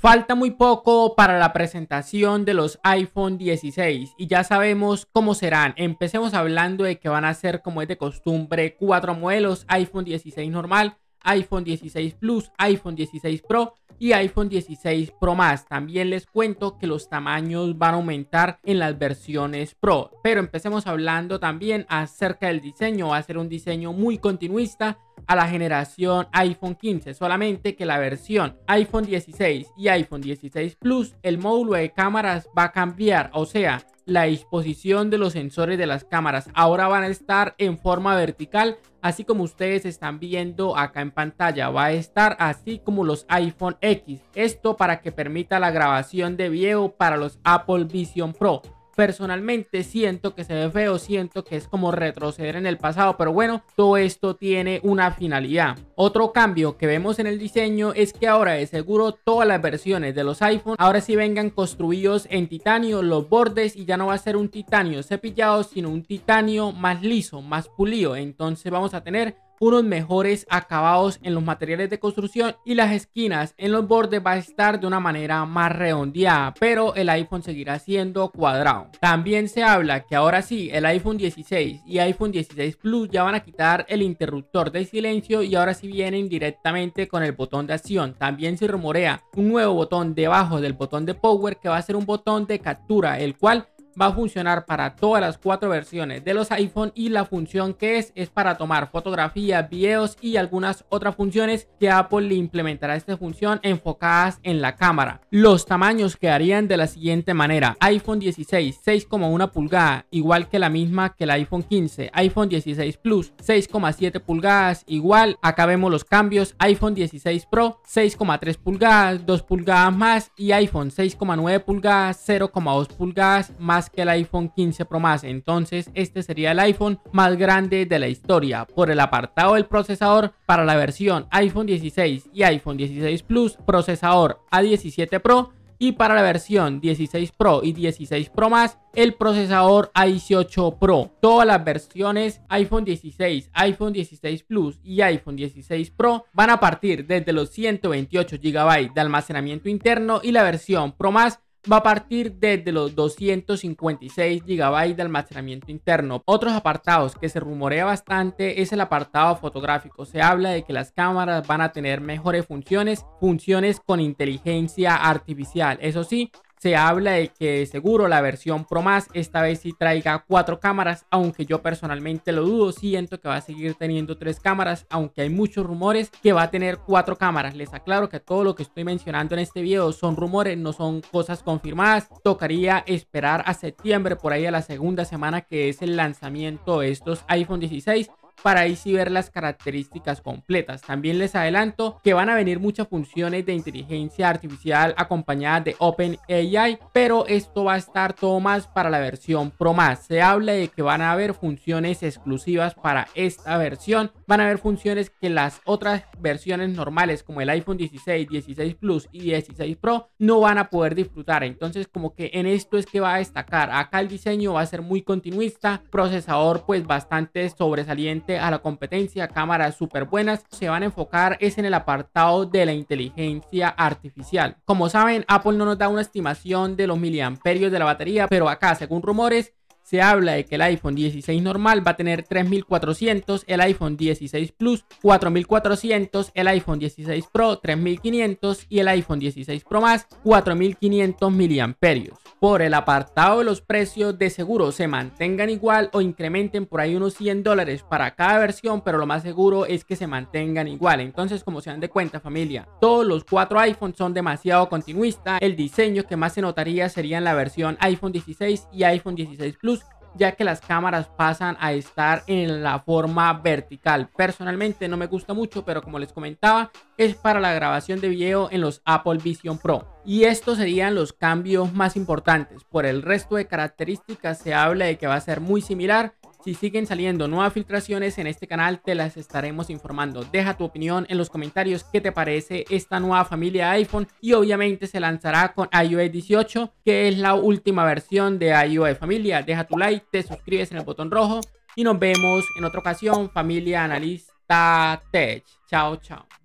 Falta muy poco para la presentación de los iPhone 16 y ya sabemos cómo serán. Empecemos hablando de que van a ser como es de costumbre cuatro modelos, iPhone 16 normal, iPhone 16 Plus, iPhone 16 Pro y iPhone 16 Pro más. También les cuento que los tamaños van a aumentar en las versiones Pro. Pero empecemos hablando también acerca del diseño. Va a ser un diseño muy continuista a la generación iPhone 15, solamente que la versión iPhone 16 y iPhone 16 Plus, el módulo de cámaras va a cambiar, o sea, la disposición de los sensores de las cámaras. Ahora van a estar en forma vertical, así como ustedes están viendo acá en pantalla. Va a estar así como los iPhone X. Esto para que permita la grabación de video para los Apple Vision Pro personalmente siento que se ve feo, siento que es como retroceder en el pasado, pero bueno, todo esto tiene una finalidad. Otro cambio que vemos en el diseño es que ahora de seguro todas las versiones de los iPhone ahora sí vengan construidos en titanio los bordes y ya no va a ser un titanio cepillado, sino un titanio más liso, más pulido. Entonces vamos a tener unos mejores acabados en los materiales de construcción y las esquinas en los bordes va a estar de una manera más redondeada, pero el iPhone seguirá siendo cuadrado. También se habla que ahora sí, el iPhone 16 y iPhone 16 Plus ya van a quitar el interruptor de silencio y ahora sí vienen directamente con el botón de acción. También se rumorea un nuevo botón debajo del botón de power que va a ser un botón de captura, el cual va a funcionar para todas las cuatro versiones de los iPhone y la función que es es para tomar fotografías, videos y algunas otras funciones que Apple le implementará esta función enfocadas en la cámara. Los tamaños quedarían de la siguiente manera. iPhone 16 6,1 pulgada igual que la misma que el iPhone 15. iPhone 16 Plus 6,7 pulgadas igual. Acá vemos los cambios. iPhone 16 Pro 6,3 pulgadas, 2 pulgadas más y iPhone 6,9 pulgadas, 0,2 pulgadas más que el iPhone 15 Pro Max. entonces este sería el iPhone más grande de la historia. Por el apartado del procesador, para la versión iPhone 16 y iPhone 16 Plus, procesador A17 Pro, y para la versión 16 Pro y 16 Pro más el procesador A18 Pro. Todas las versiones iPhone 16, iPhone 16 Plus y iPhone 16 Pro van a partir desde los 128 GB de almacenamiento interno y la versión Pro más va a partir desde los 256 GB de almacenamiento interno. Otros apartados que se rumorea bastante es el apartado fotográfico. Se habla de que las cámaras van a tener mejores funciones, funciones con inteligencia artificial. Eso sí, se habla de que seguro la versión Pro Más esta vez sí traiga cuatro cámaras, aunque yo personalmente lo dudo, siento que va a seguir teniendo tres cámaras, aunque hay muchos rumores que va a tener cuatro cámaras. Les aclaro que todo lo que estoy mencionando en este video son rumores, no son cosas confirmadas. Tocaría esperar a septiembre, por ahí a la segunda semana que es el lanzamiento de estos iPhone 16 para ahí sí ver las características completas. También les adelanto que van a venir muchas funciones de inteligencia artificial acompañadas de OpenAI, pero esto va a estar todo más para la versión Pro más. Se habla de que van a haber funciones exclusivas para esta versión, van a haber funciones que las otras versiones normales como el iPhone 16, 16 Plus y 16 Pro no van a poder disfrutar. Entonces como que en esto es que va a destacar. Acá el diseño va a ser muy continuista, procesador pues bastante sobresaliente a la competencia, cámaras súper buenas, se van a enfocar es en el apartado de la inteligencia artificial. Como saben, Apple no nos da una estimación de los miliamperios de la batería, pero acá, según rumores, se habla de que el iPhone 16 normal va a tener 3400, el iPhone 16 Plus 4400, el iPhone 16 Pro 3500 y el iPhone 16 Pro más 4500 miliamperios. Por el apartado de los precios, de seguro se mantengan igual o incrementen por ahí unos 100 dólares para cada versión, pero lo más seguro es que se mantengan igual. Entonces, como se dan de cuenta, familia, todos los cuatro iPhones son demasiado continuistas. El diseño que más se notaría sería en la versión iPhone 16 y iPhone 16 Plus ya que las cámaras pasan a estar en la forma vertical. Personalmente no me gusta mucho, pero como les comentaba, es para la grabación de video en los Apple Vision Pro. Y estos serían los cambios más importantes. Por el resto de características se habla de que va a ser muy similar, si siguen saliendo nuevas filtraciones en este canal te las estaremos informando. Deja tu opinión en los comentarios qué te parece esta nueva familia iPhone y obviamente se lanzará con iOS 18 que es la última versión de iOS familia. Deja tu like, te suscribes en el botón rojo y nos vemos en otra ocasión familia analista tech. Chao, chao.